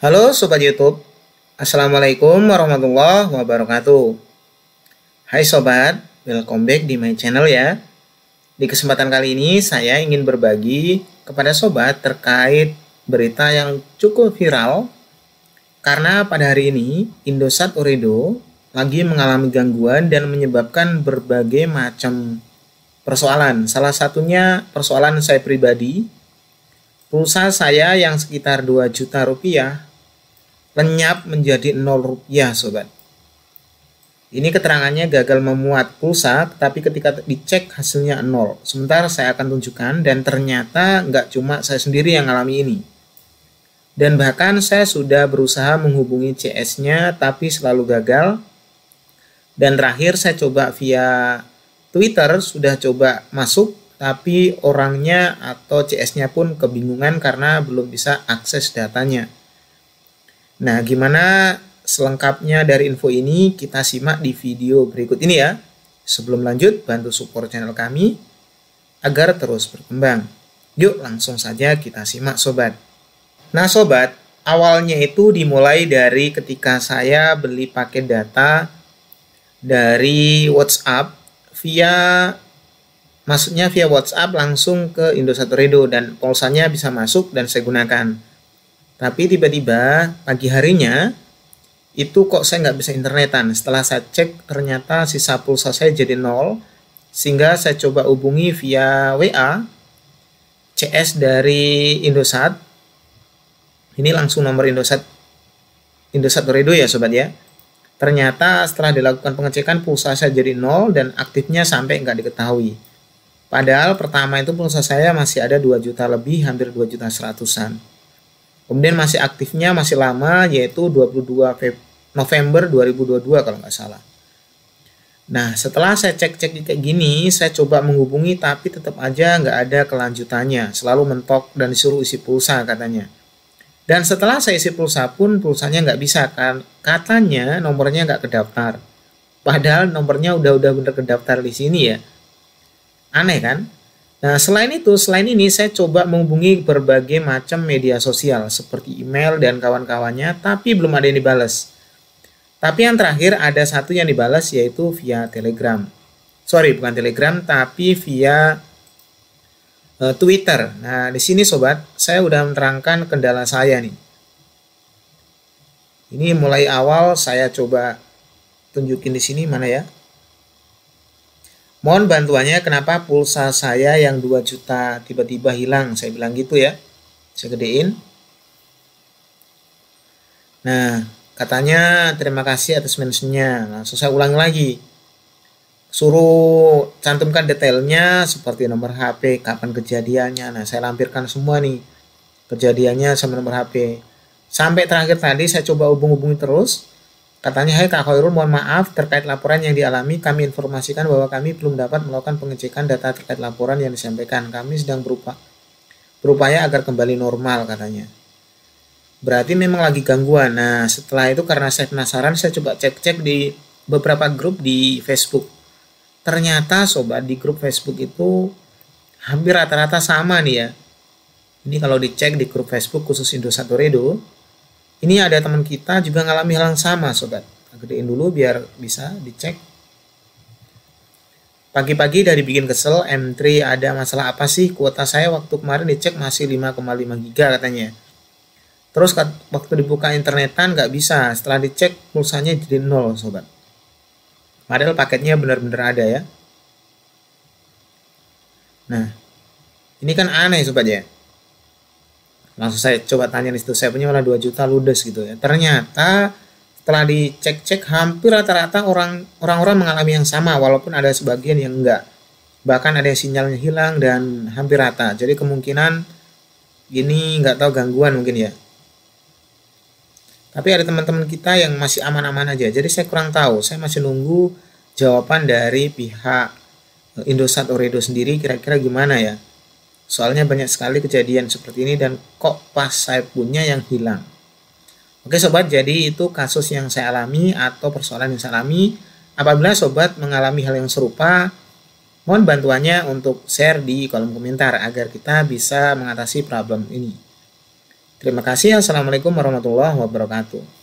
Halo Sobat Youtube, Assalamualaikum warahmatullahi wabarakatuh Hai Sobat, welcome back di my channel ya Di kesempatan kali ini saya ingin berbagi kepada Sobat terkait berita yang cukup viral Karena pada hari ini Indosat Oredo lagi mengalami gangguan dan menyebabkan berbagai macam persoalan Salah satunya persoalan saya pribadi Pulsa saya yang sekitar 2 juta rupiah lenyap menjadi 0 rupiah sobat. Ini keterangannya gagal memuat pulsa, tapi ketika dicek hasilnya 0. Sebentar saya akan tunjukkan dan ternyata nggak cuma saya sendiri yang alami ini. Dan bahkan saya sudah berusaha menghubungi CS-nya tapi selalu gagal. Dan terakhir saya coba via Twitter sudah coba masuk tapi orangnya atau CS-nya pun kebingungan karena belum bisa akses datanya. Nah, gimana selengkapnya dari info ini kita simak di video berikut ini ya. Sebelum lanjut, bantu support channel kami agar terus berkembang. Yuk langsung saja kita simak sobat. Nah sobat, awalnya itu dimulai dari ketika saya beli paket data dari WhatsApp via maksudnya via WhatsApp langsung ke Indosat Redo dan polsanya bisa masuk dan saya gunakan. Tapi tiba-tiba pagi harinya itu kok saya nggak bisa internetan. Setelah saya cek ternyata sisa pulsa saya jadi nol. Sehingga saya coba hubungi via WA CS dari Indosat. Ini langsung nomor Indosat Indosat Redo ya sobat ya. Ternyata setelah dilakukan pengecekan pulsa saya jadi nol dan aktifnya sampai nggak diketahui. Padahal pertama itu pulsa saya masih ada 2 juta lebih, hampir 2 juta seratusan. Kemudian masih aktifnya masih lama yaitu 22 November 2022 kalau nggak salah. Nah setelah saya cek-cek kayak gini, saya coba menghubungi tapi tetap aja nggak ada kelanjutannya. Selalu mentok dan disuruh isi pulsa katanya. Dan setelah saya isi pulsa pun pulsanya nggak bisa kan katanya nomornya nggak kedaftar. Padahal nomornya udah-udah bener kedaftar di sini ya. Aneh kan? Nah, selain itu, selain ini saya coba menghubungi berbagai macam media sosial seperti email dan kawan-kawannya, tapi belum ada yang dibalas. Tapi yang terakhir ada satu yang dibalas yaitu via Telegram. Sorry, bukan Telegram, tapi via uh, Twitter. Nah, di sini sobat, saya udah menerangkan kendala saya nih. Ini mulai awal saya coba tunjukin di sini mana ya. Mohon bantuannya kenapa pulsa saya yang 2 juta tiba-tiba hilang. Saya bilang gitu ya. Saya gedein. Nah, katanya terima kasih atas mentionnya. Langsung nah, saya ulang lagi. Suruh cantumkan detailnya seperti nomor HP, kapan kejadiannya. Nah, saya lampirkan semua nih kejadiannya sama nomor HP. Sampai terakhir tadi saya coba hubung-hubungi terus, Katanya, hai Kak Khairul, mohon maaf terkait laporan yang dialami, kami informasikan bahwa kami belum dapat melakukan pengecekan data terkait laporan yang disampaikan. Kami sedang berupa, berupaya agar kembali normal, katanya. Berarti memang lagi gangguan. Nah, setelah itu karena saya penasaran, saya coba cek-cek di beberapa grup di Facebook. Ternyata, sobat, di grup Facebook itu hampir rata-rata sama nih ya. Ini kalau dicek di grup Facebook khusus Indosat ini ada teman kita juga ngalami hal yang sama, sobat. Gedein dulu biar bisa dicek. Pagi-pagi dari bikin kesel, M3 ada masalah apa sih? Kuota saya waktu kemarin dicek masih 5,5 giga katanya. Terus waktu dibuka internetan nggak bisa, setelah dicek pulsanya jadi nol sobat. Padahal paketnya benar-benar ada ya. Nah, ini kan aneh sobat ya langsung saya coba tanya di situ saya punya malah 2 juta ludes gitu ya ternyata setelah dicek-cek hampir rata-rata orang orang-orang mengalami yang sama walaupun ada sebagian yang enggak bahkan ada yang sinyalnya hilang dan hampir rata jadi kemungkinan ini nggak tahu gangguan mungkin ya tapi ada teman-teman kita yang masih aman-aman aja jadi saya kurang tahu saya masih nunggu jawaban dari pihak Indosat Oredo sendiri kira-kira gimana ya Soalnya banyak sekali kejadian seperti ini dan kok pas saya punya yang hilang. Oke sobat, jadi itu kasus yang saya alami atau persoalan yang saya alami. Apabila sobat mengalami hal yang serupa, mohon bantuannya untuk share di kolom komentar agar kita bisa mengatasi problem ini. Terima kasih. Assalamualaikum warahmatullahi wabarakatuh.